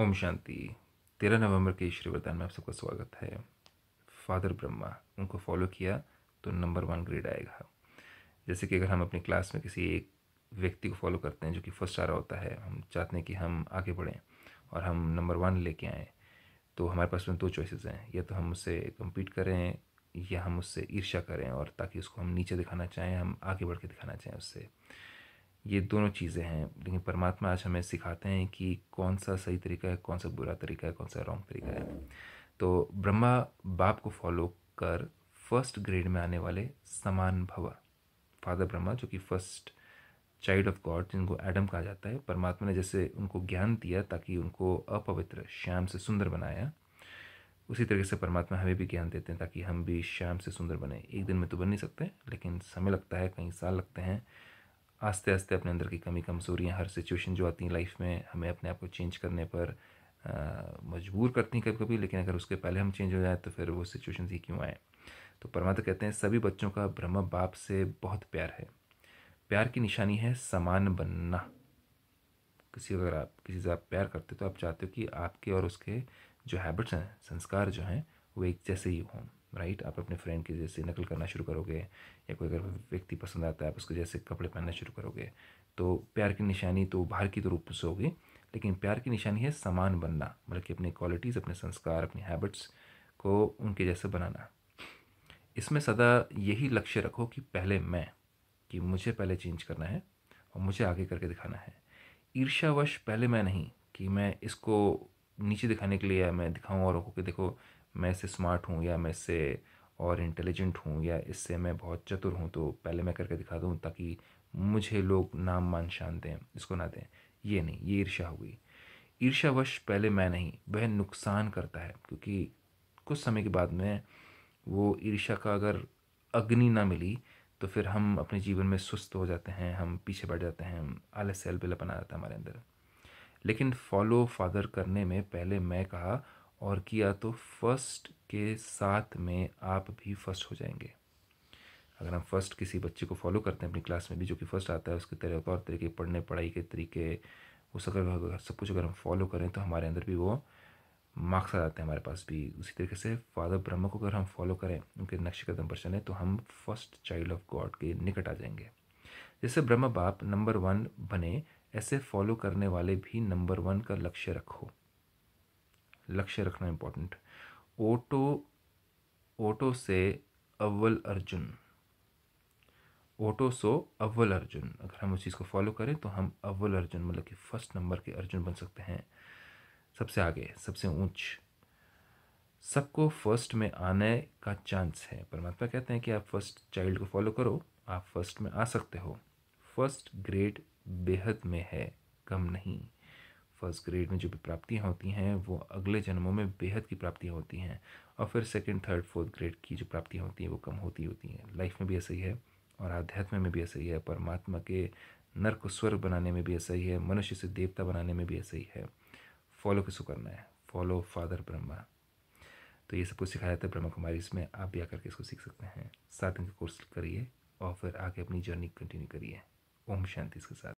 ओम शांति तेरह नवंबर के ईश्वरी वरदान में आप सबका स्वागत है फादर ब्रह्मा उनको फॉलो किया तो नंबर वन ग्रेड आएगा जैसे कि अगर हम अपनी क्लास में किसी एक व्यक्ति को फॉलो करते हैं जो कि फर्स्ट आ रहा होता है हम चाहते हैं कि हम आगे बढ़ें और हम नंबर वन लेके आएँ तो हमारे पास में दो चॉइसेस हैं या तो हम उससे कम्पीट करें या हम उससे ईर्ष्या करें और ताकि उसको हम नीचे दिखाना चाहें हम आगे बढ़ के दिखाना चाहें उससे ये दोनों चीज़ें हैं लेकिन परमात्मा आज हमें सिखाते हैं कि कौन सा सही तरीका है कौन सा बुरा तरीका है कौन सा रॉन्ग तरीका है तो ब्रह्मा बाप को फॉलो कर फर्स्ट ग्रेड में आने वाले समान भवा फादर ब्रह्मा जो कि फर्स्ट चाइल्ड ऑफ गॉड जिनको एडम कहा जाता है परमात्मा ने जैसे उनको ज्ञान दिया ताकि उनको अपवित्र श्याम से सुंदर बनाया उसी तरीके से परमात्मा हमें भी ज्ञान देते हैं ताकि हम भी श्याम से सुंदर बने एक दिन में तो बन नहीं सकते लेकिन समय लगता है कई साल लगते हैं आस्ते आस्ते अपने अंदर की कमी कमजोरियाँ हर सिचुएशन जो आती हैं लाइफ में हमें अपने आप को चेंज करने पर मजबूर करती हैं कभी कभी लेकिन अगर उसके पहले हम चेंज हो जाए तो फिर वो सिचुएशन ही क्यों आए तो परमात्मा कहते हैं सभी बच्चों का ब्रह्म बाप से बहुत प्यार है प्यार की निशानी है समान बनना किसी अगर आप किसी से आप प्यार करते तो आप चाहते हो कि आपके और उसके जो हैबिट्स हैं संस्कार जो हैं वो एक जैसे ही हों राइट आप अपने फ्रेंड की जैसे नकल करना शुरू करोगे या कोई अगर व्यक्ति पसंद आता है आप उसके जैसे कपड़े पहनना शुरू करोगे तो प्यार की निशानी तो बाहर की तो रूप से होगी लेकिन प्यार की निशानी है समान बनना मतलब कि अपनी क्वालिटीज़ अपने संस्कार अपनी हैबिट्स को उनके जैसे बनाना इसमें सदा यही लक्ष्य रखो कि पहले मैं कि मुझे पहले चेंज करना है और मुझे आगे करके दिखाना है ईर्ष्यावश पहले मैं नहीं कि मैं इसको नीचे दिखाने के लिए मैं दिखाऊं और को कि देखो मैं इससे स्मार्ट हूँ या मैं इससे और इंटेलिजेंट हूँ या इससे मैं बहुत चतुर हूँ तो पहले मैं करके दिखा दूँ ताकि मुझे लोग नाम मान शान दें इसको ना दें ये नहीं ये ईर्ष्या हो गई ईर्ष्यावश पहले मैं नहीं वह नुकसान करता है क्योंकि कुछ समय के बाद में वो ईर्ष्या का अगर अग्नि ना मिली तो फिर हम अपने जीवन में सुस्त हो जाते हैं हम पीछे बढ़ जाते हैं आलस से अलबेला बना जाता है हमारे अंदर लेकिन फॉलो फादर करने में पहले मैं कहा और किया तो फर्स्ट के साथ में आप भी फर्स्ट हो जाएंगे अगर हम फर्स्ट किसी बच्चे को फॉलो करते हैं अपनी क्लास में भी जो कि फर्स्ट आता है उसके तरह और तरीके पढ़ने पढ़ाई के तरीके उस अगर सब कुछ अगर हम फॉलो करें तो हमारे अंदर भी वो मार्क्स आ जाते हैं हमारे पास भी उसी तरीके से फादर ब्रह्म को अगर हम फॉलो करें उनके नक्शे कदम पर चलें तो हम फर्स्ट चाइल्ड ऑफ गॉड के निकट आ जाएंगे जैसे ब्रह्म बाप नंबर वन बने ऐसे फॉलो करने वाले भी नंबर वन का लक्ष्य रखो लक्ष्य रखना इम्पोर्टेंट ओटो ओटो से अव्वल अर्जुन ओटो सो अव्वल अर्जुन अगर हम उस चीज़ को फॉलो करें तो हम अव्वल अर्जुन मतलब कि फर्स्ट नंबर के अर्जुन बन सकते हैं सबसे आगे सबसे ऊंच सबको फर्स्ट में आने का चांस है परमात्मा कहते हैं कि आप फर्स्ट चाइल्ड को फॉलो करो आप फर्स्ट में आ सकते हो फर्स्ट ग्रेड बेहद में है कम नहीं फर्स्ट ग्रेड में जो भी प्राप्तियाँ होती हैं वो अगले जन्मों में बेहद की प्राप्तियाँ होती हैं और फिर सेकेंड थर्ड फोर्थ ग्रेड की जो प्राप्तियाँ होती हैं वो कम होती होती हैं लाइफ में भी ऐसा ही है और आध्यात्म में भी ऐसा ही है परमात्मा के नर को स्वर्ग बनाने में भी ऐसा ही है मनुष्य से देवता बनाने में भी ऐसा ही है फॉलो किसको करना है फॉलो फादर ब्रह्मा तो ये सब कुछ सिखाया जाता है ब्रह्मा कुमारी इसमें आप भी आकर के इसको सीख सकते हैं सात दिन का कोर्स करिए और फिर आके अपनी जर्नी कंटिन्यू करिए ओम शांति इसके साथ